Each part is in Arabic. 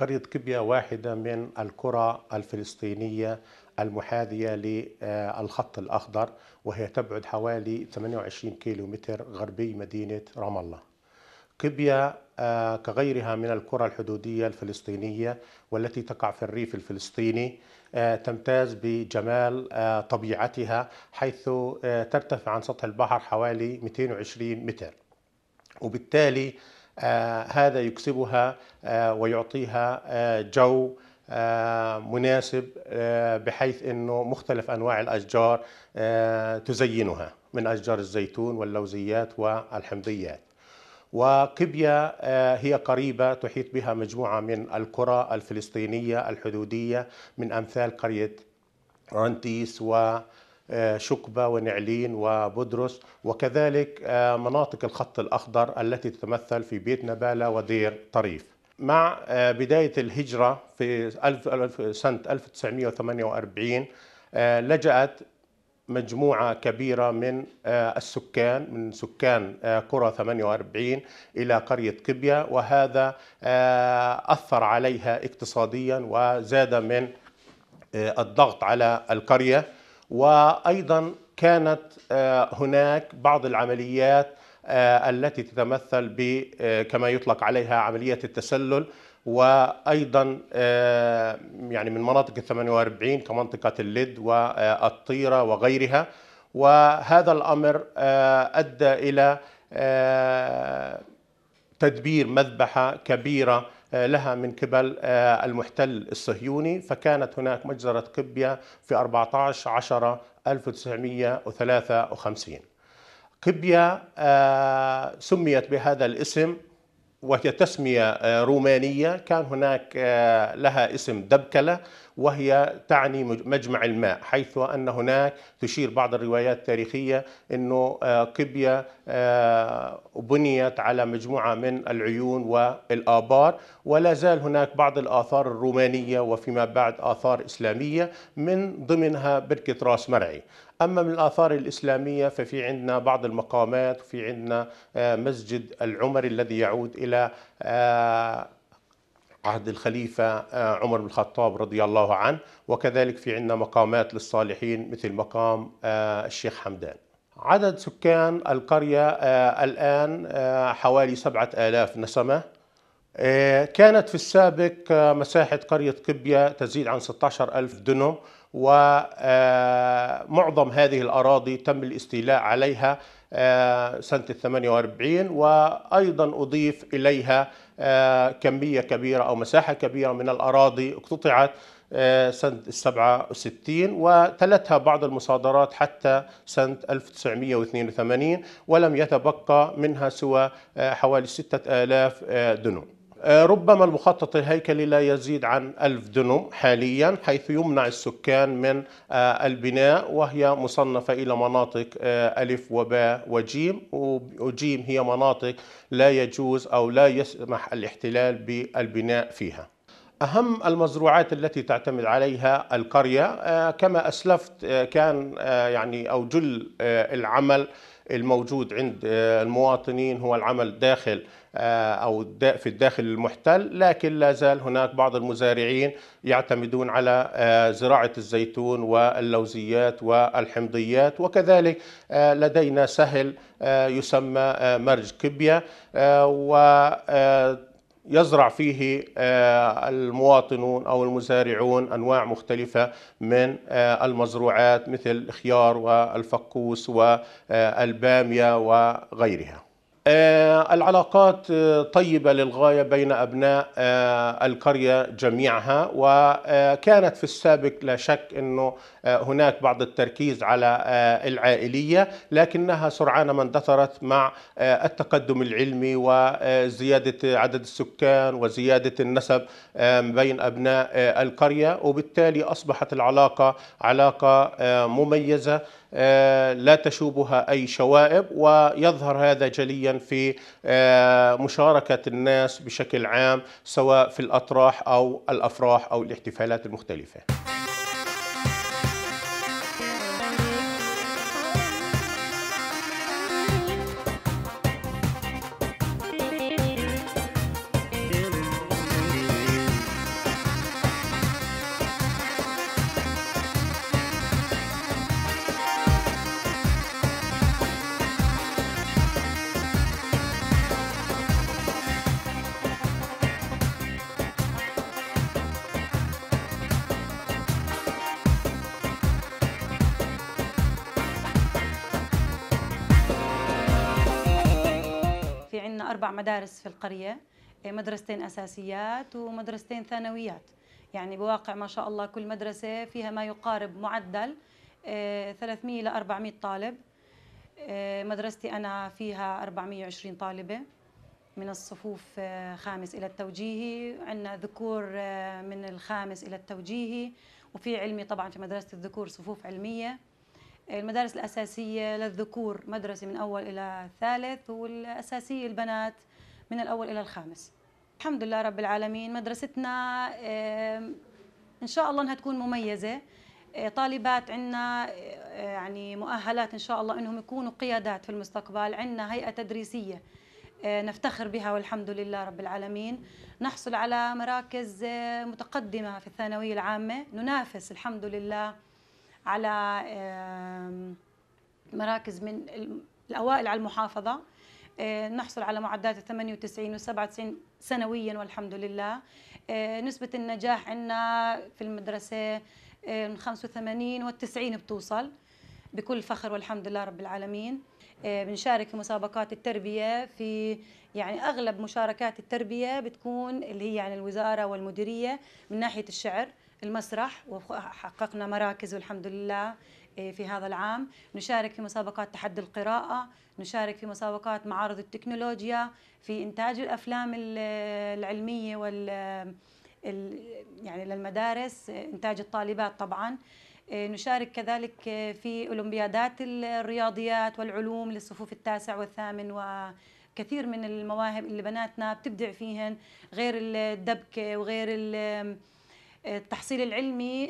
قرية كبية واحدة من القرى الفلسطينية المحاذية للخط الأخضر وهي تبعد حوالي 28 كيلومتر غربي مدينة رام الله كبية آه، كغيرها من القرى الحدودية الفلسطينية والتي تقع في الريف الفلسطيني آه، تمتاز بجمال آه، طبيعتها حيث ترتفع عن سطح البحر حوالي 220 متر وبالتالي آه، هذا يكسبها آه، ويعطيها آه، جو مناسب بحيث انه مختلف انواع الاشجار تزينها من اشجار الزيتون واللوزيات والحمضيات. وقبيا هي قريبة تحيط بها مجموعة من القرى الفلسطينية الحدودية من أمثال قرية رنتيس و آه، شكبة ونعلين وبدرس وكذلك آه، مناطق الخط الأخضر التي تتمثل في بيت نبالة ودير طريف مع آه، بداية الهجرة في سنة 1948 لجأت مجموعة كبيرة من السكان من سكان قرى 48 إلى قرية قبية وهذا أثر عليها اقتصاديا وزاد من الضغط على القرية وايضا كانت آه، هناك بعض العمليات آه، التي تتمثل آه، كما يطلق عليها عمليه التسلل وايضا يعني من مناطق ال 48 كمنطقه اللد والطيره وغيرها وهذا الامر ادى الى تدبير مذبحه كبيره آه، لها من قبل آه، المحتل الصهيوني فكانت هناك مجزرة قبية في 14 10 1953 قبية آه، سميت بهذا الاسم وهي تسمية رومانية كان هناك لها اسم دبكلة وهي تعني مجمع الماء حيث أن هناك تشير بعض الروايات التاريخية أنه آه، قبية آه، بنيت على مجموعة من العيون والآبار ولا زال هناك بعض الآثار الرومانية وفيما بعد آثار إسلامية من ضمنها بركة راس مرعي أما من الآثار الإسلامية ففي عندنا بعض المقامات وفي عندنا آه، مسجد العمري الذي يعود إلى عهد الخليفة آه، عمر بن الخطاب رضي الله عنه وكذلك في عندنا مقامات للصالحين مثل مقام آه، الشيخ حمدان عدد سكان القرية آه، الآن حوالي سبعة آلاف نسمة كانت في السابق مساحة قرية قبية تزيد عن 16 ألف دنم ومعظم هذه الأراضي تم الاستيلاء عليها سنة 48 وأيضا أضيف إليها آه، كمية كبيرة أو مساحة كبيرة من الأراضي اقتطعت آه، سنة 67 وتلتها بعض المصادرات حتى سنة 1982 ولم يتبقى منها سوى آه، حوالي 6000 دنو آه، ربما المخطط الهيكلي لا يزيد عن ألف دنم حاليا حيث يمنع السكان من آه، البناء وهي مصنفة إلى مناطق آه، ألف وباء وجيم وجيم هي مناطق لا يجوز أو لا يسمح الاحتلال بالبناء فيها أهم المزروعات التي تعتمد عليها القرية كما أسلفت كان يعني أو جل العمل الموجود عند المواطنين هو العمل داخل آه، أو في الداخل المحتل لكن لا زال هناك بعض المزارعين يعتمدون على آه، زراعة الزيتون واللوزيات والحمضيات وكذلك آه، لدينا سهل يسمى مرج كبيا و يزرع فيه المواطنون او المزارعون انواع مختلفه من المزروعات مثل الخيار والفقوس والباميه وغيرها آه، العلاقات آه، طيبة للغاية بين أبناء آه، القرية جميعها وكانت في السابق لا شك أنه هناك بعض التركيز على العائلية لكنها سرعان ما اندثرت مع التقدم العلمي وزيادة عدد السكان وزيادة النسب بين أبناء القرية وبالتالي أصبحت العلاقة علاقة مميزة آه، لا تشوبها أي شوائب ويظهر هذا جليا في آه، مشاركة الناس بشكل عام سواء في الأطراح أو الأفراح أو الاحتفالات المختلفة أربع مدارس في القرية إيه، مدرستين أساسيات ومدرستين ثانويات يعني بواقع ما شاء الله كل مدرسة فيها ما يقارب معدل 300 ل 400 طالب إيه، مدرستي أنا فيها 420 طالبة من الصفوف إيه، خامس إلى التوجيهي عندنا ذكور من الخامس إلى التوجيهي وفي علمي طبعا في مدرسة الذكور صفوف علمية المدارس الأساسية للذكور مدرسة من أول إلى ثالث والأساسية البنات من الأول إلى الخامس الحمد لله رب العالمين مدرستنا إن شاء الله أنها تكون مميزة آه، طالبات عندنا آه، يعني مؤهلات إن شاء الله أنهم يكونوا قيادات في المستقبل عندنا هيئة تدريسية آه، نفتخر بها والحمد لله رب العالمين نحصل على مراكز متقدمة في الثانوية العامة ننافس الحمد لله على مراكز من الاوائل على المحافظه آه، نحصل على معدات 98 و97 سنويا والحمد لله آه، نسبة النجاح عندنا في المدرسة آه، من 85 90 بتوصل بكل فخر والحمد لله رب العالمين بنشارك في مسابقات التربية في يعني أغلب مشاركات التربية بتكون اللي هي عن يعني الوزارة والمديرية من ناحية الشعر المسرح وحققنا مراكز والحمد لله إيه، في هذا العام نشارك في مسابقات تحدي القراءة نشارك في مسابقات معارض التكنولوجيا في إنتاج الأفلام العلمية وال يعني للمدارس إنتاج الطالبات طبعاً إيه، نشارك كذلك إيه، في أولمبيادات الرياضيات والعلوم للصفوف التاسع والثامن وكثير من المواهب اللي بناتنا بتبدع فيهن غير الدبكة وغير التحصيل العلمي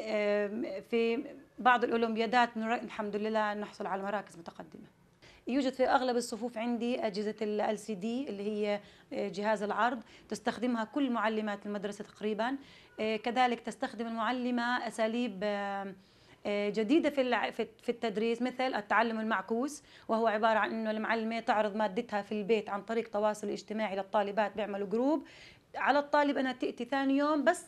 في بعض الأولمبيادات الحمد لله نحصل على مراكز متقدمة يوجد في اغلب الصفوف عندي اجهزه ال سي دي اللي هي آه، جهاز العرض تستخدمها كل معلمات المدرسه تقريبا آه، كذلك تستخدم المعلمه اساليب آه، جديدة في في التدريس مثل التعلم المعكوس وهو عبارة عن أنه المعلمة تعرض مادتها في البيت عن طريق تواصل اجتماعي للطالبات بيعملوا جروب على الطالب أنها تأتي ثاني يوم بس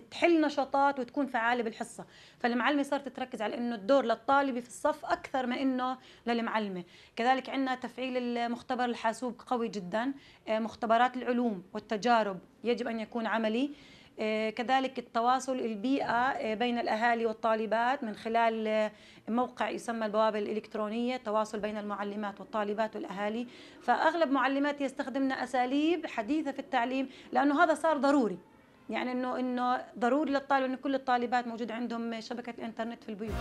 تحل نشاطات وتكون فعاله بالحصه فالمعلمه صارت تركز على انه الدور للطالبه في الصف اكثر ما انه للمعلمه كذلك عندنا تفعيل المختبر الحاسوب قوي جدا آه، مختبرات العلوم والتجارب يجب ان يكون عملي آه، كذلك التواصل البيئة آه، بين الأهالي والطالبات من خلال موقع يسمى البوابة الإلكترونية تواصل بين المعلمات والطالبات والأهالي فأغلب معلماتي يستخدمنا أساليب حديثة في التعليم لأنه هذا صار ضروري يعني انه انه ضروري للطالب انه كل الطالبات موجود عندهم شبكه الانترنت في البيوت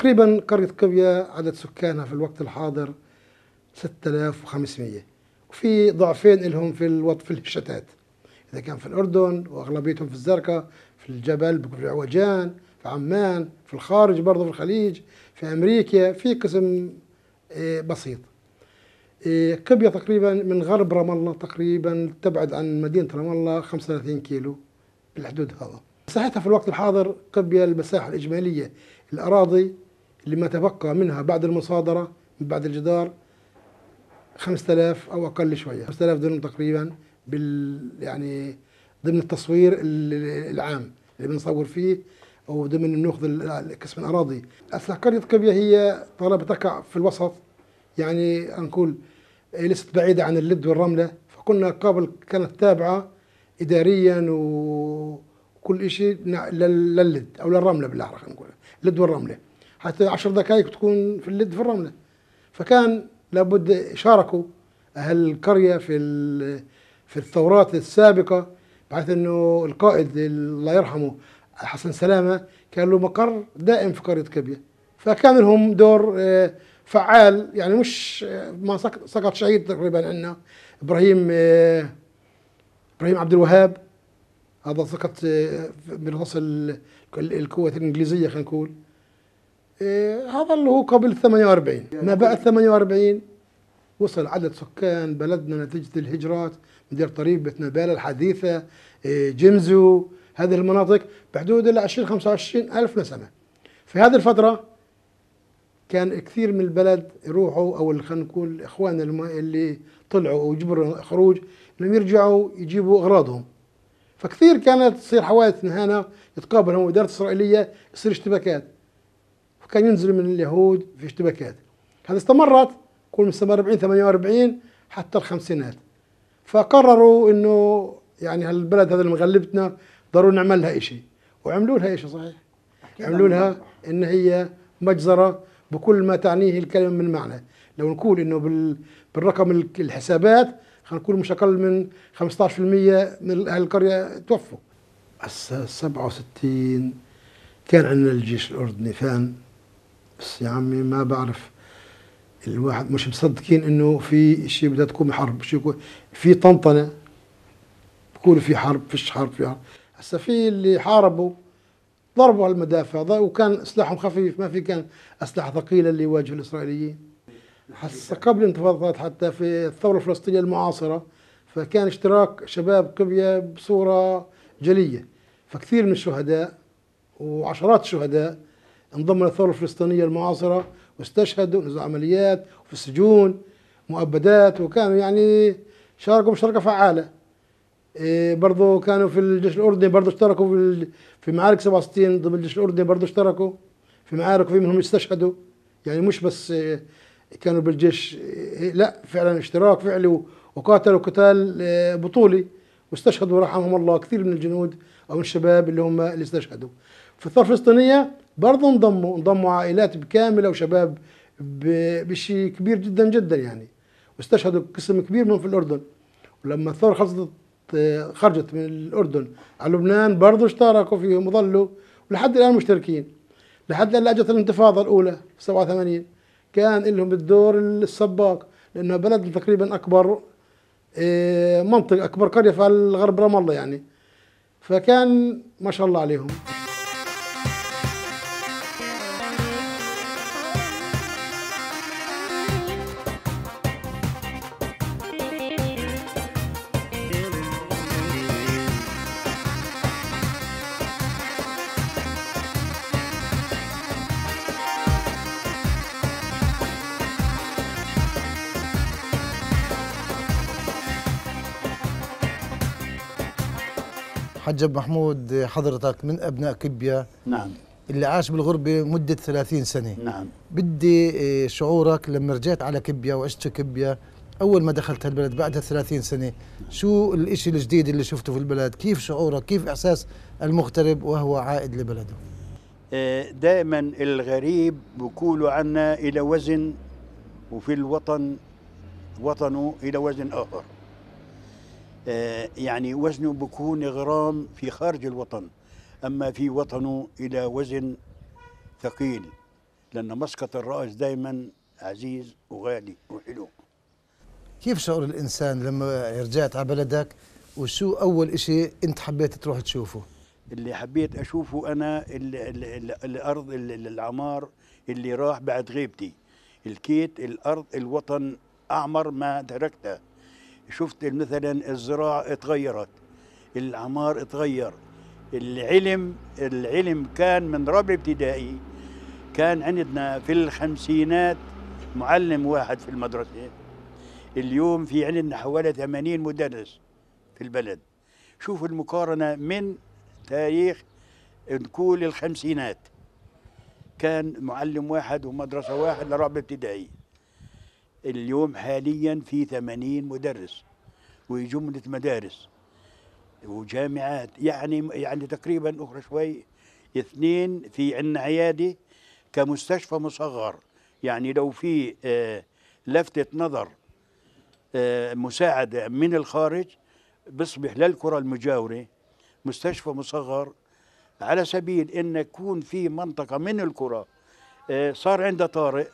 تقريبا قرية قبية عدد سكانها في الوقت الحاضر 6500 وفي ضعفين لهم في الوطف في الشتات إذا كان في الأردن وأغلبيتهم في الزرقاء في الجبل في عوجان في عمان في الخارج برضه في الخليج في أمريكا في قسم إيه، بسيط قبية تقريبا من غرب رام الله تقريبا تبعد عن مدينة رام الله 35 كيلو بالحدود هذا مساحتها في الوقت الحاضر قبية المساحة الإجمالية الأراضي لما تبقى منها بعد المصادرة من بعد الجدار 5000 أو أقل شوية 5000 درهم تقريبا بال يعني ضمن التصوير العام اللي بنصور فيه أو ضمن ناخذ قسم الأراضي أصل قرية قبية هي طالما تقع في الوسط يعني نقول ليست بعيدة عن اللد والرملة فكنا قبل كانت تابعة إداريا وكل شيء لللد أو للرملة بالأحرى خلينا نقول اللد والرملة حتى عشر دقائق تكون في اللد في الرملة فكان لابد شاركوا أهل القرية في في الثورات السابقة بحيث أنه القائد الله يرحمه حسن سلامة كان له مقر دائم في قرية كبية فكان لهم دور آه، فعال يعني مش آه، ما سقط شهيد تقريبا عندنا ابراهيم آه، ابراهيم عبد الوهاب هذا سقط من فصل القوات الانجليزية خلينا نقول إيه هذا اللي هو قبل 48 ما يعني بعد 48 وصل عدد سكان بلدنا نتيجة الهجرات من دير طريف بيت نبالة الحديثة إيه، جمزو هذه المناطق بحدود ال 20 25 ألف نسمة في هذه الفترة كان كثير من البلد يروحوا أو خلينا نقول اخوان اللي طلعوا أو جبروا خروج انهم يرجعوا يجيبوا أغراضهم فكثير كانت تصير حوادث هنا يتقابلهم الإدارة الإسرائيلية يصير اشتباكات وكان ينزل من اليهود في اشتباكات هذا استمرت كل مستمر 40 48 حتى الخمسينات فقرروا انه يعني هالبلد هذا اللي مغلبتنا ضروري نعمل لها شيء وعملوا لها شيء صحيح عملوا لها ان هي مجزره بكل ما تعنيه الكلمه من معنى لو نقول انه بال... بالرقم الحسابات خلينا نقول مش اقل من 15% من اهل القريه توفوا 67 كان عندنا الجيش الاردني فان بس يا عمي ما بعرف الواحد مش مصدقين انه في شيء بدها تكون حرب شيء يكون في طنطنه بقولوا في حرب فيش حرب في حرب هسه في اللي حاربوا ضربوا على المدافع وكان سلاحهم خفيف ما في كان اسلحه ثقيله اللي يواجهوا الاسرائيليين حس قبل انتفاضات حتى في الثوره الفلسطينيه المعاصره فكان اشتراك شباب قبيه بصوره جليه فكثير من الشهداء وعشرات الشهداء انضم للثورة الفلسطينية المعاصرة واستشهدوا ونزلوا عمليات وفي السجون مؤبدات وكانوا يعني شاركوا مشاركة فعالة إيه برضو كانوا في الجيش الأردني برضو اشتركوا في, في معارك 67 ضد الجيش الأردني برضو اشتركوا في معارك وفي منهم استشهدوا يعني مش بس إيه، كانوا بالجيش إيه، لا فعلا اشتراك فعلي وقاتلوا قتال إيه، بطولي واستشهدوا رحمهم الله كثير من الجنود او الشباب اللي هم اللي استشهدوا في الثوره الفلسطينيه برضه انضموا انضموا عائلات بكامله وشباب بشيء كبير جدا جدا يعني واستشهدوا قسم كبير منهم في الاردن ولما الثوره خلصت آه، خرجت من الاردن على لبنان برضه اشتركوا فيهم وظلوا ولحد الان مشتركين لحد الآن اجت الانتفاضه الاولى 87 كان لهم الدور السباق لانه بلد تقريبا اكبر آه، منطقه اكبر قريه في غرب رام الله يعني فكان ما شاء الله عليهم رجب محمود حضرتك من أبناء كبيا نعم اللي عاش بالغربة مدة 30 سنة نعم بدي آه، شعورك لما رجعت على كبيا وعشت في كبيا أول ما دخلت هالبلد بعدها 30 سنة شو الإشي الجديد اللي شفته في البلد كيف شعورك كيف إحساس المغترب وهو عائد لبلده آه، دائما الغريب بقولوا عنا إلى وزن وفي الوطن وطنه إلى وزن آخر آه، يعني وزنه بكون غرام في خارج الوطن أما في وطنه إلى وزن ثقيل لأن مسقط الرأس دايما عزيز وغالي وحلو كيف شعور الإنسان لما رجعت على بلدك وشو أول إشي أنت حبيت تروح تشوفه؟ اللي حبيت أشوفه أنا الـ الـ الـ الأرض العمار اللي راح بعد غيبتي الكيت الأرض الوطن أعمر ما تركته شفت مثلا الزراعة اتغيرت العمار اتغير العلم العلم كان من رابع ابتدائي كان عندنا في الخمسينات معلم واحد في المدرسة اليوم في عندنا حوالي 80 مدرس في البلد شوفوا المقارنة من تاريخ نقول الخمسينات كان معلم واحد ومدرسة واحد لرابع ابتدائي اليوم حاليا في 80 مدرس وجملة مدارس وجامعات يعني يعني تقريبا أخرى شوي اثنين في عنا عيادة كمستشفى مصغر يعني لو في آه، لفتة نظر آه، مساعدة من الخارج بصبح للكرة المجاورة مستشفى مصغر على سبيل أن يكون في منطقة من الكرة آه، صار عندها طارئ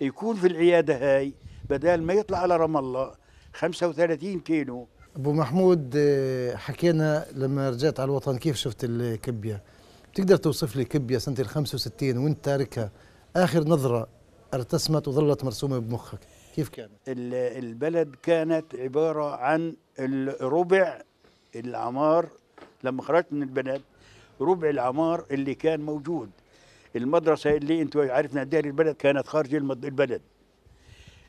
يكون في العياده هاي بدل ما يطلع على رام الله 35 كيلو ابو محمود آه، حكينا لما رجعت على الوطن كيف شفت الكبيه بتقدر توصف لي كبيه سنه ال 65 وانت تاركها اخر نظره ارتسمت وظلت مرسومه بمخك كيف كانت البلد كانت عباره عن الربع العمار لما خرجت من البلد ربع العمار اللي كان موجود المدرسه اللي انتم عارفنا دار البلد كانت خارج البلد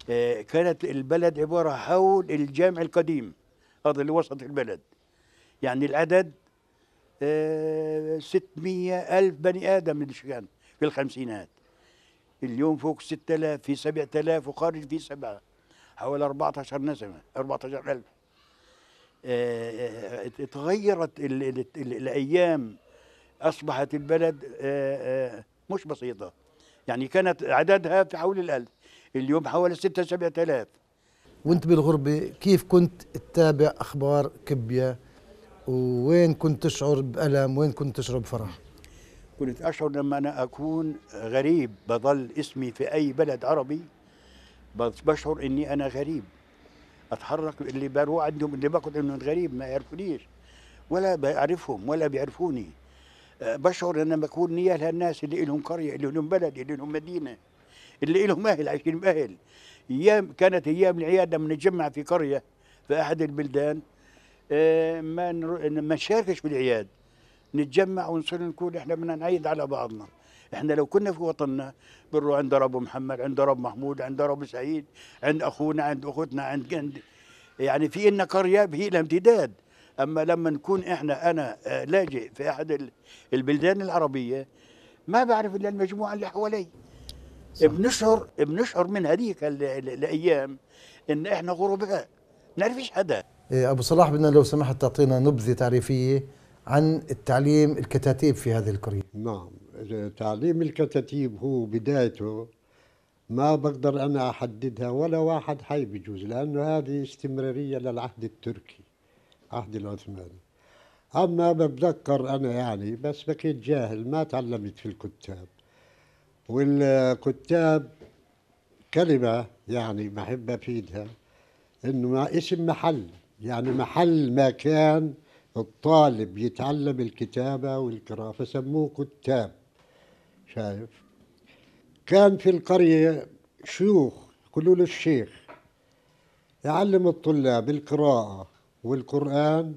آه، كانت البلد عباره حول الجامع القديم هذا اللي وسط البلد يعني العدد 600 آه، ألف بني آدم اللي كان في الخمسينات اليوم فوق 6000 في 7000 وخارج في 7 حوالي 14 نسمة 14 ألف آه، تغيرت الأيام أصبحت البلد مش بسيطة يعني كانت عددها في حول الألف اليوم حوالي ستة سبعة آلاف وانت بالغربة كيف كنت تتابع أخبار كبية وين كنت تشعر بألم وين كنت تشعر بفرح كنت أشعر لما أنا أكون غريب بظل اسمي في أي بلد عربي بشعر إني أنا غريب أتحرك اللي بروح عندهم اللي بقول إنهم غريب ما يعرفونيش ولا بعرفهم ولا بيعرفوني بشعر ان بكون نية لهالناس اللي لهم قريه اللي لهم بلد اللي لهم مدينه اللي لهم اهل عايشين باهل ايام كانت ايام العياده بنتجمع في قريه في احد البلدان آه، ما ما نشاركش بالعياد نتجمع ونصير نكون احنا بدنا نعيد على بعضنا احنا لو كنا في وطننا بنروح عند رب محمد عند رب محمود عند رب سعيد عند اخونا عند اخوتنا عند, عند يعني في إلنا قريه هي لها امتداد اما لما نكون احنا انا آه، لاجئ في احد البلدان العربيه ما بعرف الا المجموعه اللي حوالي بنشعر بنشعر من هذيك الايام ان احنا غرباء نعرفش حدا إيه، ابو صلاح بدنا لو سمحت تعطينا نبذه تعريفيه عن التعليم الكتاتيب في هذه القريه نعم تعليم الكتاتيب هو بدايته ما بقدر انا احددها ولا واحد حي بجوز لانه هذه استمراريه للعهد التركي عهد العثماني أما بتذكر أنا يعني بس بقيت جاهل ما تعلمت في الكتاب والكتاب كلمة يعني بحب أفيدها إنه اسم محل يعني محل ما كان الطالب يتعلم الكتابة والقراءة فسموه كتاب شايف كان في القرية شيوخ يقولوا له الشيخ يعلم الطلاب القراءة والقرآن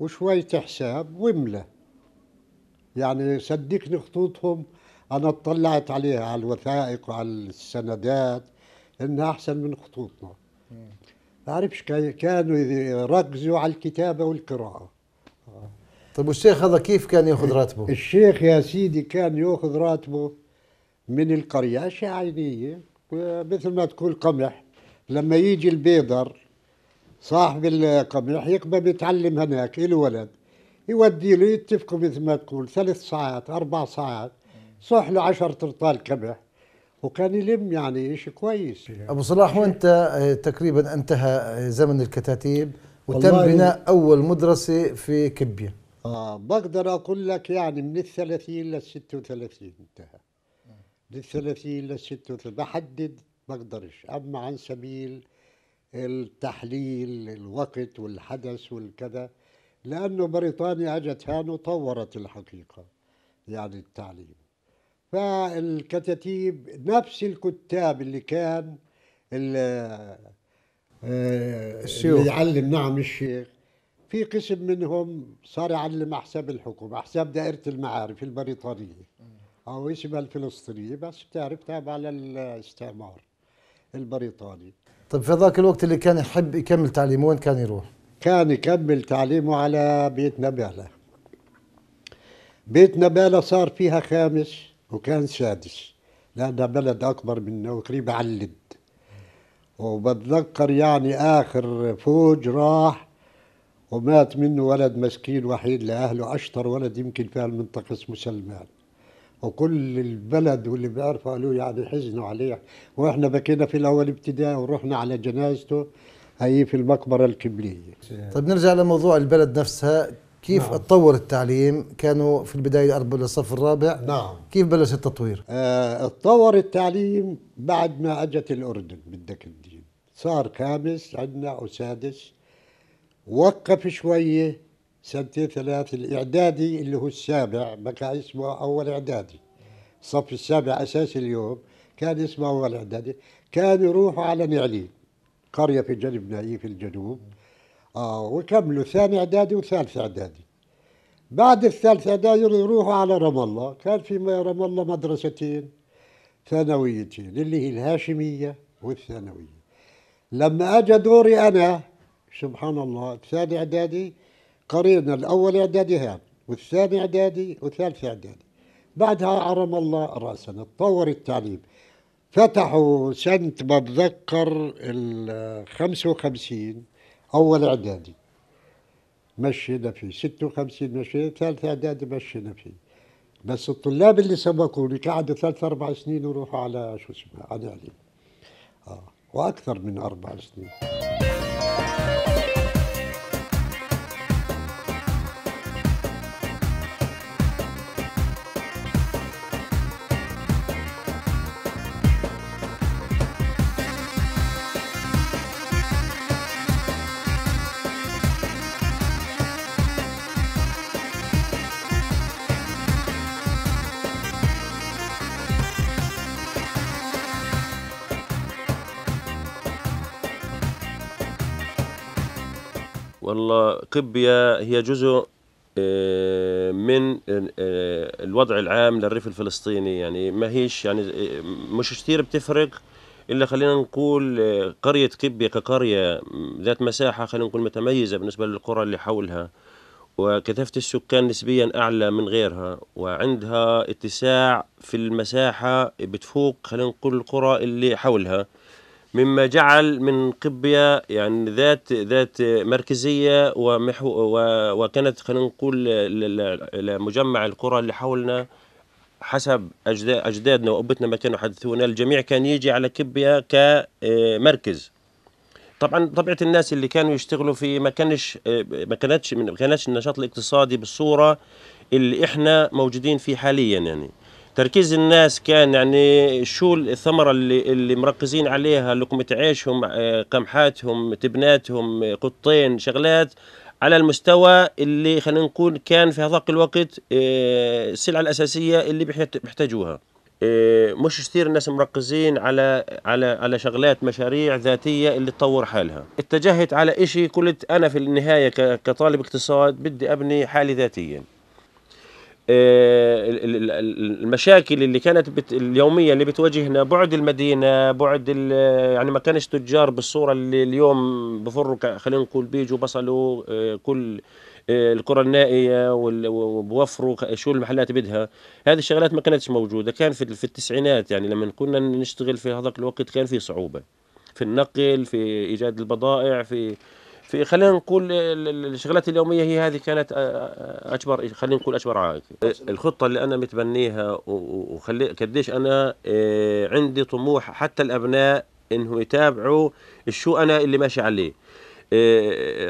وشوية حساب وملة يعني صدقني خطوطهم أنا اطلعت عليها على الوثائق وعلى السندات إنها أحسن من خطوطنا بعرفش كانوا يركزوا على الكتابة والقراءة طيب والشيخ هذا كيف كان ياخذ راتبه؟ الشيخ يا سيدي كان ياخذ راتبه من القرية أشياء عينية مثل ما تقول قمح لما يجي البيدر صاحب القمح يقبل بيتعلم هناك الولد يودي له يتفقوا مثل ما تقول ثلاث ساعات اربع ساعات صح له 10 طرطال قمح وكان يلم يعني شيء كويس ابو صلاح وانت آه، تقريبا انتهى آه، زمن الكتاتيب وتم بناء اول مدرسه في كبيه اه بقدر اقول لك يعني من ال 30 لل 36 انتهى من ال 30 لل 36 بحدد بقدرش اما عن سبيل التحليل الوقت والحدث والكذا لأنه بريطانيا أجت هان وطورت الحقيقة يعني التعليم فالكتاتيب نفس الكتاب اللي كان آه، الشيوخ اللي يعلم نعم الشيخ في قسم منهم صار يعلم احساب الحكم احساب دائره المعارف البريطانيه او اسمها الفلسطينيه بس بتعرف تابعه للاستعمار البريطاني طيب في ذاك الوقت اللي كان يحب يكمل تعليمه وين كان يروح؟ كان يكمل تعليمه على بيت نبالة بيت نبالة صار فيها خامس وكان سادس لأنها بلد أكبر منه وقريب على اللد وبتذكر يعني آخر فوج راح ومات منه ولد مسكين وحيد لأهله أشطر ولد يمكن في المنطقة اسمه سلمان وكل البلد واللي بيعرفوا قالوا يعني حزنوا عليه واحنا بكينا في الاول ابتدائي ورحنا على جنازته هي في المقبره الكبليه طيب نرجع لموضوع البلد نفسها كيف نعم. اتطور التعليم كانوا في البدايه يقربوا للصف الرابع نعم كيف بلش التطوير اه اتطور التعليم بعد ما اجت الاردن بدك الدين صار خامس عندنا وسادس وقف شويه سنتي ثلاث الإعدادي اللي هو السابع بقى اسمه أول إعدادي الصف السابع أساس اليوم كان اسمه أول إعدادي كان يروحوا على نعلين قرية في جنب نايف في الجنوب آه وكملوا ثاني إعدادي وثالث إعدادي بعد الثالث إعدادي يروحوا على رام الله كان في رام الله مدرستين ثانويتين اللي هي الهاشمية والثانوية لما أجى دوري أنا سبحان الله ثاني إعدادي قرينا الأول إعدادي هذا والثاني إعدادي والثالث إعدادي بعدها عرم الله رأسنا تطور التعليم فتحوا سنة بتذكر ال 55 أول إعدادي مشينا فيه 56 مشينا ثالث إعدادي مشينا فيه بس الطلاب اللي سبقوني قعدوا ثلاث أربع سنين وروحوا على شو اسمه على علي آه. وأكثر من أربع سنين قبية هي جزء آه، من آه، الوضع العام للريف الفلسطيني يعني ما هيش يعني آه، مش كثير بتفرق الا خلينا نقول قريه قبيه كقريه ذات مساحه خلينا نقول متميزه بالنسبه للقرى اللي حولها وكثافه السكان نسبيا اعلى من غيرها وعندها اتساع في المساحه بتفوق خلينا نقول القرى اللي حولها مما جعل من قبية يعني ذات ذات مركزية ومحو وكانت خلينا نقول مجمع القرى اللي حولنا حسب أجدادنا وأبتنا ما كانوا يحدثونا الجميع كان يجي على كبية كمركز طبعا طبيعة الناس اللي كانوا يشتغلوا في ما كانش ما كانتش ما كانتش النشاط الاقتصادي بالصورة اللي احنا موجودين فيه حاليا يعني تركيز الناس كان يعني شو الثمره اللي اللي مركزين عليها لقمه عيشهم آه، قمحاتهم تبناتهم آه، قطين شغلات على المستوى اللي خلينا نقول كان في هذاك الوقت آه، السلعه الاساسيه اللي بيحتاجوها مش كثير الناس مركزين على على على شغلات مشاريع ذاتيه اللي تطور حالها اتجهت على شيء قلت انا في النهايه كطالب اقتصاد بدي ابني حالي ذاتيا آه، المشاكل اللي كانت اليوميه اللي بتواجهنا بعد المدينه بعد يعني ما كانش تجار بالصوره اللي اليوم بفروا خلينا نقول بيجوا بصلوا آه، كل آه، القرى النائيه وبوفروا شو المحلات بدها هذه الشغلات ما كانتش موجوده كان في, في التسعينات يعني لما كنا نشتغل في هذاك الوقت كان في صعوبه في النقل في ايجاد البضائع في في خلينا نقول الشغلات اليوميه هي هذه كانت آه، آه، آه، أكبر خلينا نقول أكبر عائق الخطه اللي انا متبنيها وخلي قديش انا عندي طموح حتى الابناء إنهم يتابعوا شو انا اللي ماشي عليه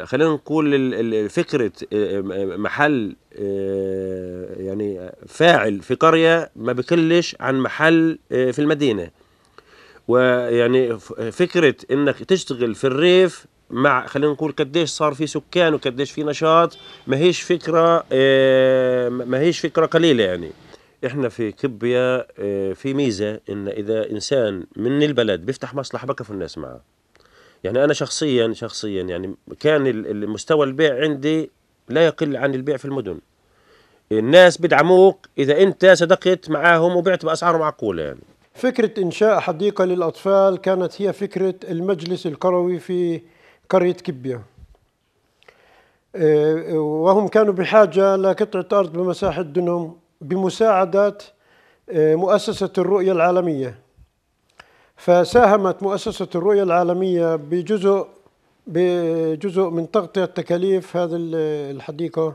خلينا نقول فكرة محل يعني فاعل في قرية ما بكلش عن محل في المدينة ويعني فكرة انك تشتغل في الريف مع خلينا نقول قديش صار في سكان وقديش في نشاط ماهيش فكره اه ماهيش فكره قليله يعني احنا في كبيا آه، في ميزه ان اذا انسان من البلد بيفتح مصلحه بكفي الناس معه يعني انا شخصيا شخصيا يعني كان المستوى البيع عندي لا يقل عن البيع في المدن الناس بدعموك اذا انت صدقت معاهم وبعت باسعار معقوله يعني فكره انشاء حديقه للاطفال كانت هي فكره المجلس القروي في قرية كبية آه، وهم كانوا بحاجة لقطعة أرض بمساحة دنهم بمساعدة آه، مؤسسة الرؤية العالمية فساهمت مؤسسة الرؤية العالمية بجزء بجزء من تغطية تكاليف هذه الحديقة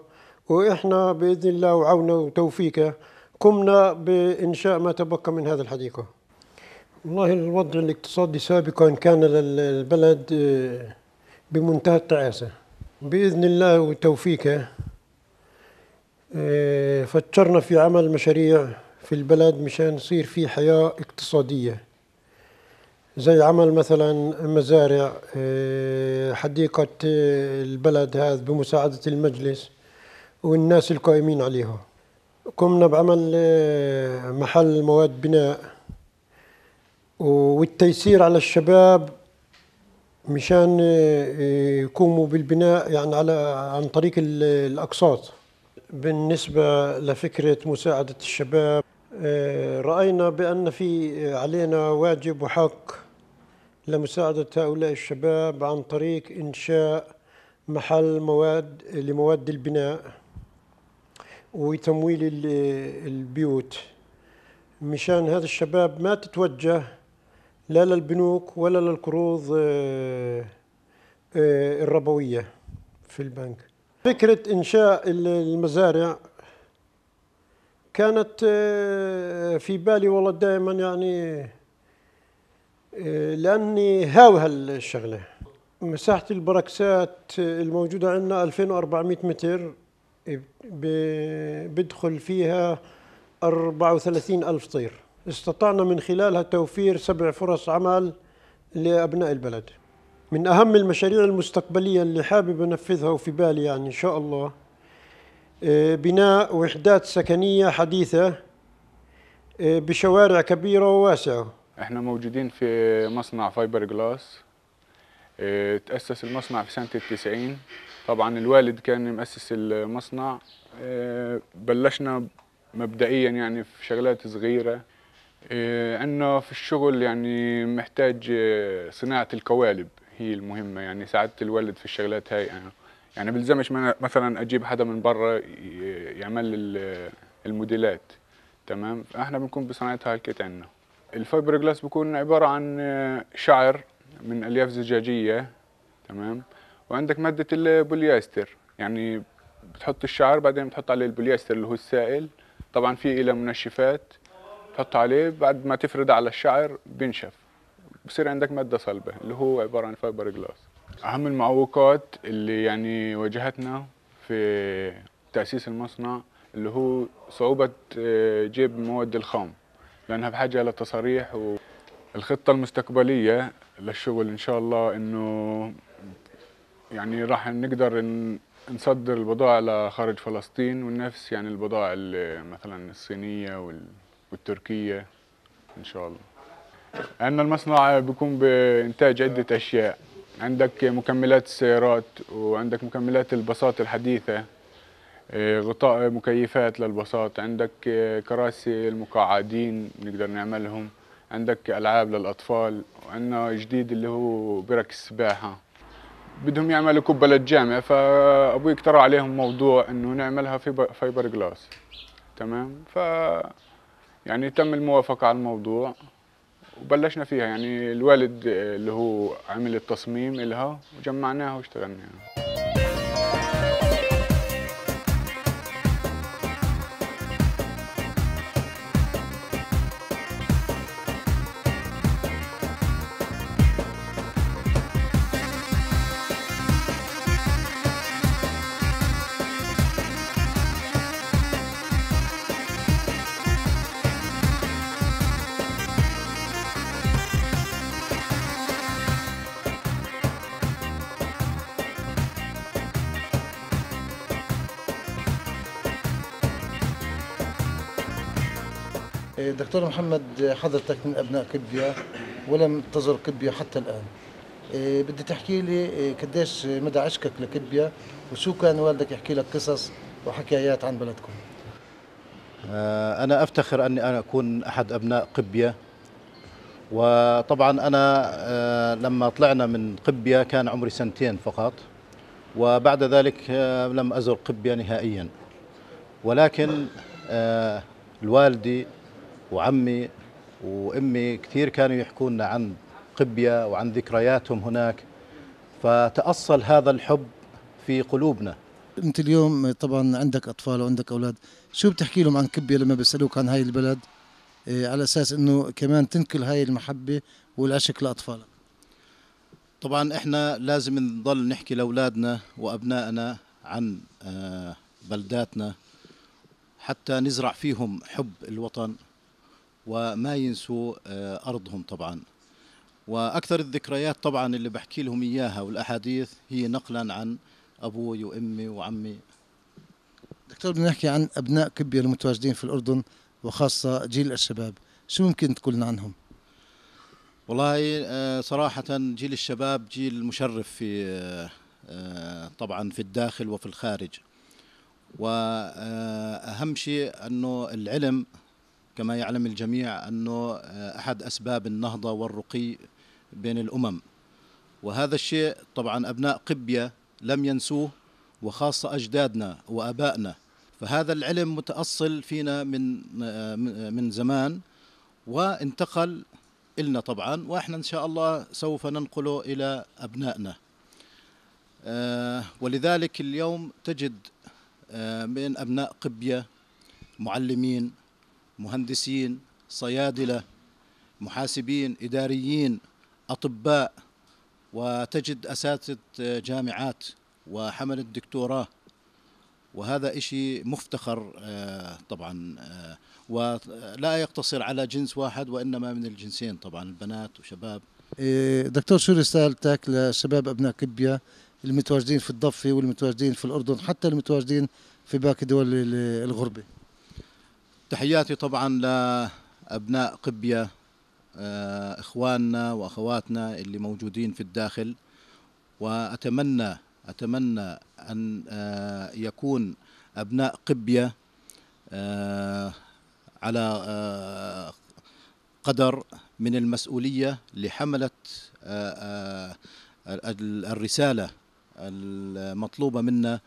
وإحنا بإذن الله وعونه وتوفيقه قمنا بإنشاء ما تبقى من هذه الحديقة والله الوضع الاقتصادي سابقا كان للبلد آه، بمنتهى التعاسة بإذن الله وتوفيقه آه، فكرنا في عمل مشاريع في البلد مشان يصير في حياة اقتصادية زي عمل مثلا مزارع آه، حديقة آه، البلد هذا بمساعدة المجلس والناس القائمين عليها قمنا بعمل محل مواد بناء والتيسير على الشباب مشان آه، آه، يقوموا بالبناء يعني على عن طريق الاقساط بالنسبه لفكره مساعده الشباب آه، راينا بان في علينا واجب وحق لمساعده هؤلاء الشباب عن طريق انشاء محل مواد لمواد البناء وتمويل البيوت مشان هذا الشباب ما تتوجه لا للبنوك ولا للقروض آه، آه، الربوية في البنك فكرة إنشاء المزارع كانت آه، في بالي والله دائما يعني لأني هاوي هالشغلة مساحة البركسات الموجودة عندنا 2400 متر بدخل فيها 34 ألف طير استطعنا من خلالها توفير سبع فرص عمل لأبناء البلد من أهم المشاريع المستقبلية اللي حابب أنفذها وفي بالي يعني إن شاء الله آه، بناء وحدات سكنية حديثة آه، بشوارع كبيرة وواسعة احنا موجودين في مصنع فايبر جلاس آه، تأسس المصنع في سنة التسعين طبعا الوالد كان مؤسس المصنع بلشنا مبدئيا يعني في شغلات صغيرة عندنا إيه، في الشغل يعني محتاج إيه، صناعة القوالب هي المهمة يعني ساعدت الوالد في الشغلات هاي أنا يعني،, يعني بلزمش مثلا أجيب حدا من برا يعمل الموديلات تمام احنا بنكون بصناعتها هالكيت عندنا الفايبر جلاس بيكون عبارة عن إيه، شعر من ألياف زجاجية تمام وعندك مادة البوليستر يعني بتحط الشعر بعدين بتحط عليه البوليستر اللي هو السائل طبعا في إلى منشفات بتحط عليه بعد ما تفرد على الشعر بينشف بصير عندك ماده صلبه اللي هو عباره عن فايبر جلاس اهم المعوقات اللي يعني واجهتنا في تاسيس المصنع اللي هو صعوبه آه، جيب مواد الخام لانها بحاجه لتصاريح والخطه المستقبليه للشغل ان شاء الله انه يعني راح نقدر نصدر البضاعه لخارج فلسطين ونفس يعني البضاعه مثلا الصينيه وال والتركية إن شاء الله عندنا المصنع بيكون بإنتاج عدة أشياء عندك مكملات السيارات وعندك مكملات الباصات الحديثة آه، غطاء مكيفات للباصات عندك آه، كراسي المقاعدين نقدر نعملهم عندك ألعاب للأطفال وعندنا جديد اللي هو برك السباحة بدهم يعملوا قبة للجامع فأبوي اقترح عليهم موضوع إنه نعملها فايبر جلاس تمام ف يعني تم الموافقة على الموضوع وبلشنا فيها يعني الوالد اللي هو عمل التصميم إلها وجمعناها واشتغلنا يعني. دكتور محمد حضرتك من ابناء كبيا ولم تزر كبيا حتى الان إيه، بدي تحكي لي إيه، قديش مدى عشقك لكبيا وشو كان والدك يحكي لك قصص وحكايات عن بلدكم آه، انا افتخر اني انا اكون احد ابناء قبيا وطبعا انا آه، لما طلعنا من قبيا كان عمري سنتين فقط وبعد ذلك آه، لم ازر قبيا نهائيا ولكن الوالدي وعمي وامي كثير كانوا يحكوا لنا عن قبيه وعن ذكرياتهم هناك فتاصل هذا الحب في قلوبنا انت اليوم طبعا عندك اطفال وعندك اولاد شو بتحكي لهم عن قبيه لما بيسالوك عن هاي البلد إيه، على اساس انه كمان تنقل هاي المحبه والعشق لاطفالك طبعا احنا لازم نضل نحكي لاولادنا وابنائنا عن آه، بلداتنا حتى نزرع فيهم حب الوطن وما ينسوا آه، أرضهم طبعا وأكثر الذكريات طبعا اللي بحكي لهم إياها والأحاديث هي نقلا عن أبوي وأمي وعمي دكتور بدنا نحكي عن أبناء كبية المتواجدين في الأردن وخاصة جيل الشباب شو ممكن تقول لنا عنهم؟ والله آه، صراحة جيل الشباب جيل مشرف في آه، طبعا في الداخل وفي الخارج وأهم شيء أنه العلم كما يعلم الجميع أنه آه، أحد أسباب النهضة والرقي بين الأمم وهذا الشيء طبعا أبناء قبية لم ينسوه وخاصة أجدادنا وأبائنا فهذا العلم متأصل فينا من آه، آه، من زمان وانتقل إلنا طبعا وإحنا إن شاء الله سوف ننقله إلى أبنائنا ولذلك اليوم تجد من أبناء قبية معلمين مهندسين صيادلة محاسبين إداريين أطباء وتجد أساتذة جامعات وحمل الدكتوراه وهذا إشي مفتخر آه، طبعا آه، ولا يقتصر على جنس واحد وإنما من الجنسين طبعا البنات وشباب إيه، دكتور شو رسالتك لشباب أبناء كبية المتواجدين في الضفة والمتواجدين في الأردن حتى المتواجدين في باقي دول الغربة تحياتي طبعا لأبناء قبية آه، إخواننا وأخواتنا اللي موجودين في الداخل وأتمنى أتمنى أن آه، يكون أبناء قبية آه، على قدر من المسؤولية لحملة الرسالة المطلوبة منا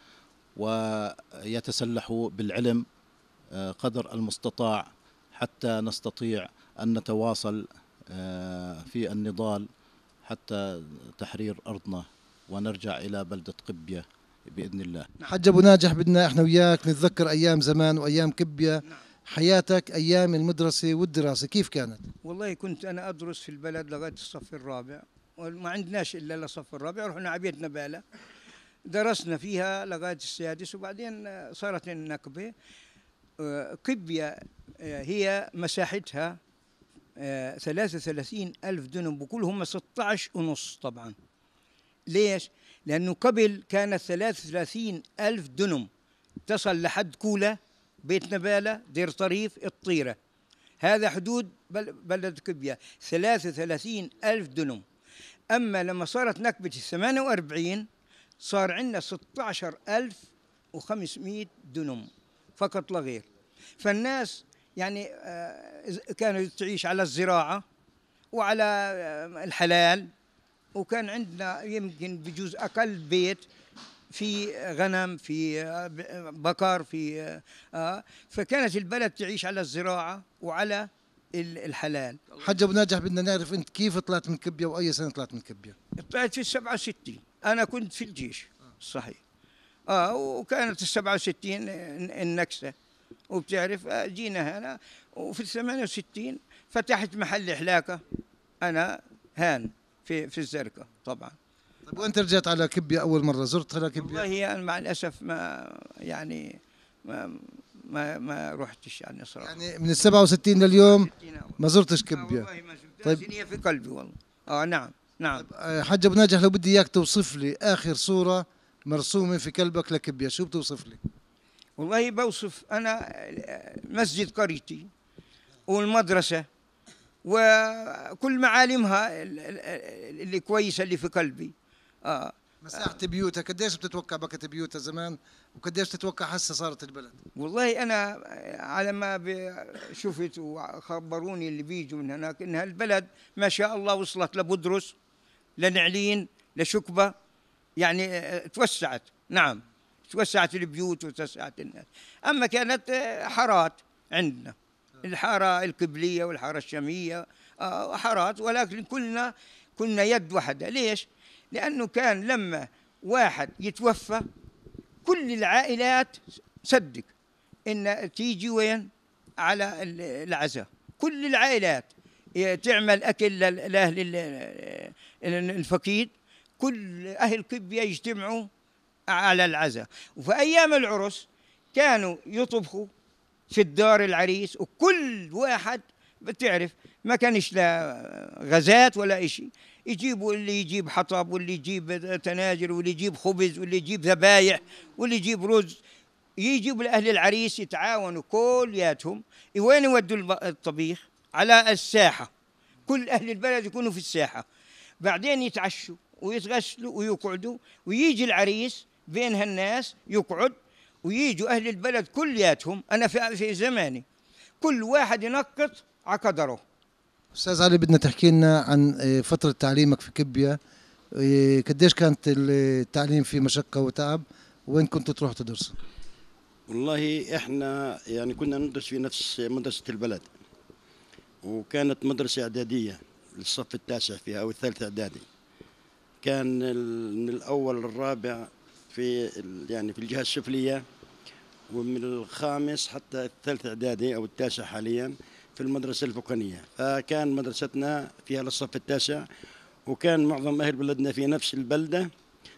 ويتسلحوا بالعلم قدر المستطاع حتى نستطيع أن نتواصل آه، في النضال حتى تحرير أرضنا ونرجع إلى بلدة قبية بإذن الله نعم. حج أبو ناجح بدنا إحنا وياك نتذكر أيام زمان وأيام قبية نعم. حياتك أيام المدرسة والدراسة كيف كانت؟ والله كنت أنا أدرس في البلد لغاية الصف الرابع وما عندناش إلا لصف الرابع رحنا عبيت نبالة درسنا فيها لغاية السادس وبعدين صارت النكبة آه، قبية آه، هي مساحتها 33 آه، ألف دونم هم 16 ونص طبعا ليش؟ لأنه قبل كانت 33 ألف دونم تصل لحد كولا بيت نبالة دير طريف الطيرة هذا حدود بلد قبية 33 ألف دونم أما لما صارت نكبة ال 48 صار عندنا 16 ألف وخمسمائة دنم فقط لا غير فالناس يعني آه، كانوا تعيش على الزراعة وعلى آه، الحلال وكان عندنا يمكن بجوز أقل بيت في غنم في آه، بقر في آه فكانت البلد تعيش على الزراعة وعلى الحلال حج ابو ناجح بدنا نعرف انت كيف طلعت من كبيه واي سنه طلعت من كبيه؟ طلعت في ال 67 انا كنت في الجيش صحيح اه وكانت ال 67 النكسه وبتعرف آه، جينا هنا وفي ال 68 فتحت محل حلاكه انا هان في في الزرقاء طبعا طيب وانت رجعت على كبية اول مره زرت على كبية والله انا يعني مع الاسف ما يعني ما ما ما رحتش يعني صراحه يعني من ال 67 لليوم ما زرتش كبية والله ما طيب هي في قلبي والله اه نعم نعم طيب آه، حاج ابو ناجح لو بدي اياك توصف لي اخر صوره مرسومه في كلبك لكبية شو بتوصف لي؟ والله بوصف أنا مسجد قريتي والمدرسة وكل معالمها اللي كويسة اللي في قلبي آه. مساحة بيوتها قديش بتتوقع بكت بيوتها زمان وقديش تتوقع هسه صارت البلد؟ والله أنا على ما شفت وخبروني اللي بيجوا من هناك إنها البلد ما شاء الله وصلت لبدرس لنعلين لشكبة يعني توسعت نعم توسعت البيوت وتوسعت الناس أما كانت آه، حارات عندنا نعم. الحارة القبلية والحارة الشامية آه، حارات ولكن كلنا كنا يد واحدة ليش؟ لأنه كان لما واحد يتوفى كل العائلات صدق إن تيجي وين؟ على العزاء كل العائلات آه، تعمل أكل لأهل الفقيد كل أهل قبية يجتمعوا على العزاء وفي أيام العرس كانوا يطبخوا في الدار العريس وكل واحد بتعرف ما كانش لا غازات ولا إشي يجيبوا اللي يجيب حطب واللي يجيب تناجر واللي يجيب خبز واللي يجيب ذبايح واللي يجيب رز يجيب لأهل العريس يتعاونوا كلياتهم وين يودوا الطبيخ على الساحة كل أهل البلد يكونوا في الساحة بعدين يتعشوا ويتغسلوا ويقعدوا ويجي العريس بين هالناس يقعد ويجوا أهل البلد كلياتهم أنا في, في زماني كل واحد ينقط على قدره أستاذ علي بدنا تحكي لنا عن آه، فترة تعليمك في كبيا آه، قديش كانت التعليم فيه مشقة وتعب وين كنت تروح تدرس؟ والله احنا يعني كنا ندرس في نفس مدرسة البلد وكانت مدرسة إعدادية للصف التاسع فيها أو الثالث إعدادي كان من الأول للرابع في يعني في الجهه السفليه ومن الخامس حتى الثالث اعدادي او التاسع حاليا في المدرسه الفوقانيه فكان مدرستنا فيها للصف التاسع وكان معظم اهل بلدنا في نفس البلده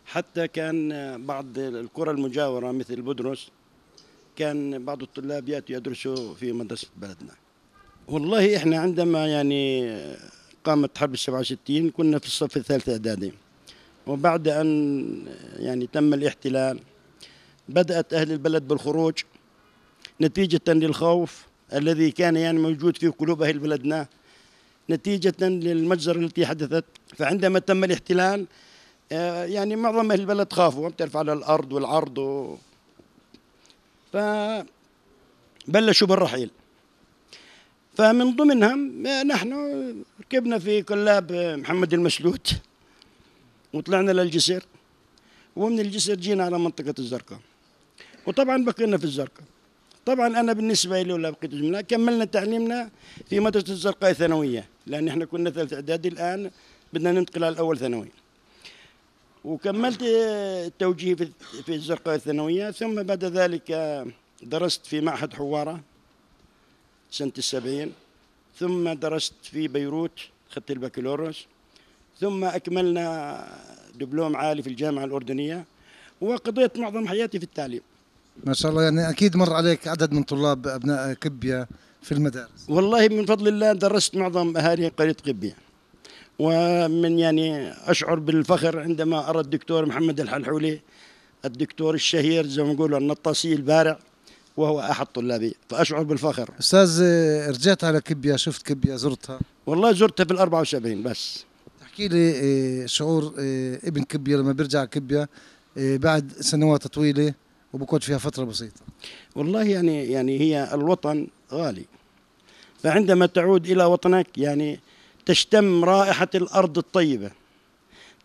حتى كان بعض القرى المجاوره مثل بدرس كان بعض الطلاب ياتوا يدرسوا في مدرسه بلدنا والله احنا عندما يعني قامت حرب 67 كنا في الصف الثالث اعدادي وبعد أن يعني تم الاحتلال بدأت أهل البلد بالخروج نتيجة للخوف الذي كان يعني موجود في قلوب أهل بلدنا نتيجة للمجزرة التي حدثت فعندما تم الاحتلال آه، يعني معظم أهل البلد خافوا بتعرف على الأرض والعرض و... فبلشوا بالرحيل فمن ضمنهم آه، نحن ركبنا في كلاب محمد المشلوت وطلعنا للجسر ومن الجسر جينا على منطقة الزرقاء وطبعا بقينا في الزرقاء طبعا انا بالنسبه لي ولا بقيت منها كملنا تعليمنا في مدرسه الزرقاء الثانويه لان احنا كنا ثالث اعدادي الان بدنا ننتقل على الاول ثانوي وكملت التوجيه في الزرقاء الثانويه ثم بعد ذلك درست في معهد حواره سنه السبعين ثم درست في بيروت خدت البكالوريوس ثم أكملنا دبلوم عالي في الجامعة الأردنية وقضيت معظم حياتي في التعليم ما شاء الله يعني أكيد مر عليك عدد من طلاب أبناء قبية في المدارس والله من فضل الله درست معظم أهالي قرية قبية ومن يعني أشعر بالفخر عندما أرى الدكتور محمد الحلحولي الدكتور الشهير زي ما نقول النطاسي البارع وهو احد طلابي فاشعر بالفخر استاذ رجعت على كبيه شفت كبيه زرتها والله زرتها في ال 74 بس احكي لي آه، شعور آه، ابن كبيه لما بيرجع كبيه آه، بعد سنوات طويله وبقعد فيها فتره بسيطه والله يعني يعني هي الوطن غالي فعندما تعود الى وطنك يعني تشتم رائحه الارض الطيبه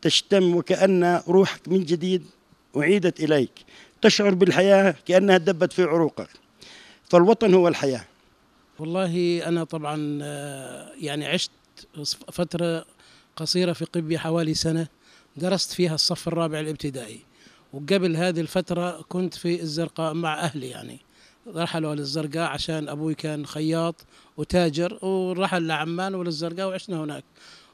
تشتم وكان روحك من جديد اعيدت اليك تشعر بالحياه كانها دبت في عروقك فالوطن هو الحياه والله انا طبعا يعني عشت فتره قصيرة في قبي حوالي سنة درست فيها الصف الرابع الابتدائي وقبل هذه الفترة كنت في الزرقاء مع أهلي يعني رحلوا للزرقاء عشان أبوي كان خياط وتاجر ورحل لعمان وللزرقاء وعشنا هناك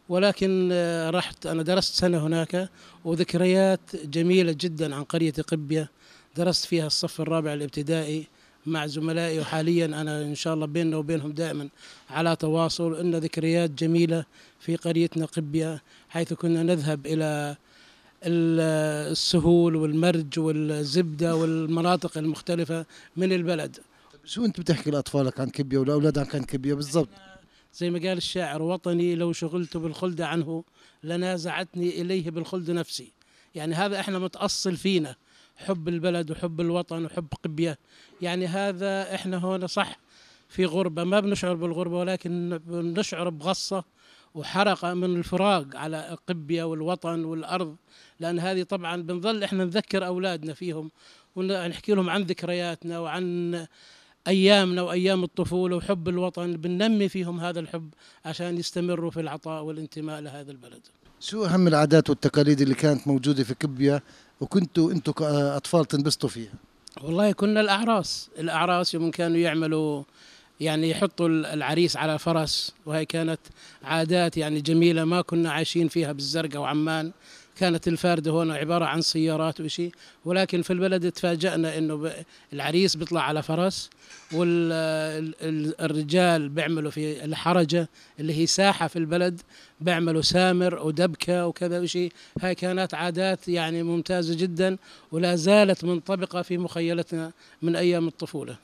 ولكن آه، رحت أنا درست سنة هناك وذكريات جميلة جدا عن قرية قبية درست فيها الصف الرابع الابتدائي مع زملائي وحاليا أنا إن شاء الله بيننا وبينهم دائما على تواصل إن ذكريات جميلة في قريتنا قبية حيث كنا نذهب إلى السهول والمرج والزبدة والمناطق المختلفة من البلد شو أنت بتحكي لأطفالك عن كبية ولأولادك عن كبية بالضبط زي ما قال الشاعر وطني لو شغلت بالخلد عنه لنازعتني إليه بالخلد نفسي يعني هذا احنا متأصل فينا حب البلد وحب الوطن وحب قبيه يعني هذا احنا هون صح في غربه ما بنشعر بالغربه ولكن بنشعر بغصه وحرقه من الفراق على قبيه والوطن والارض لان هذه طبعا بنظل احنا نذكر اولادنا فيهم ونحكي لهم عن ذكرياتنا وعن ايامنا وايام الطفوله وحب الوطن بننمي فيهم هذا الحب عشان يستمروا في العطاء والانتماء لهذا البلد. شو اهم العادات والتقاليد اللي كانت موجوده في كبيه وكنتوا انتوا كاطفال تنبسطوا فيها والله كنا الاعراس الاعراس يوم كانوا يعملوا يعني يحطوا العريس على فرس وهي كانت عادات يعني جميله ما كنا عايشين فيها بالزرقاء وعمان كانت الفاردة هنا عبارة عن سيارات وشيء ولكن في البلد تفاجأنا أنه العريس بيطلع على فرس والرجال بيعملوا في الحرجة اللي هي ساحة في البلد بيعملوا سامر ودبكة وكذا وشيء هاي كانت عادات يعني ممتازة جدا ولا زالت منطبقة في مخيلتنا من أيام الطفولة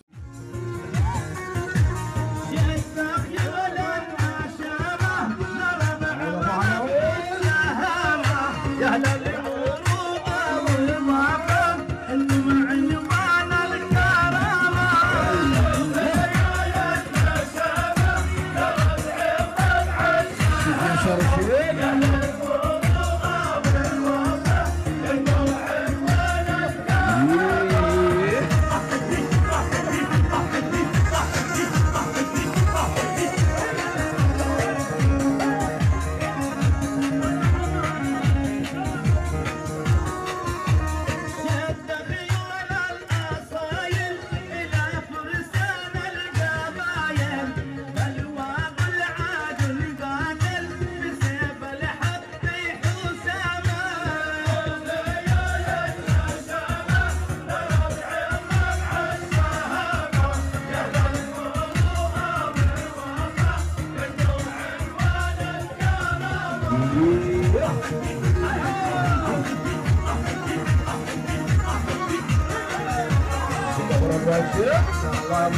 Assalamualaikum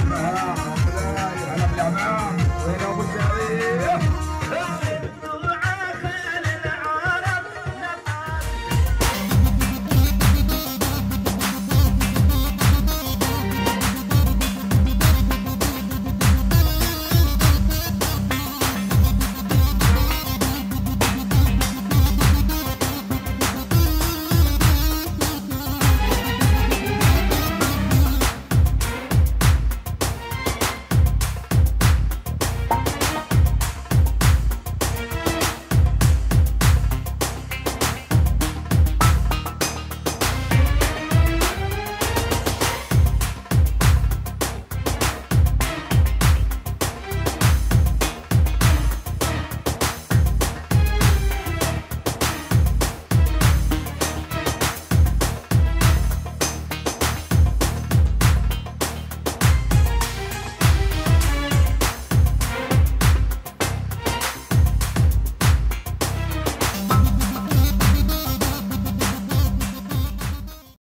warahmatullahi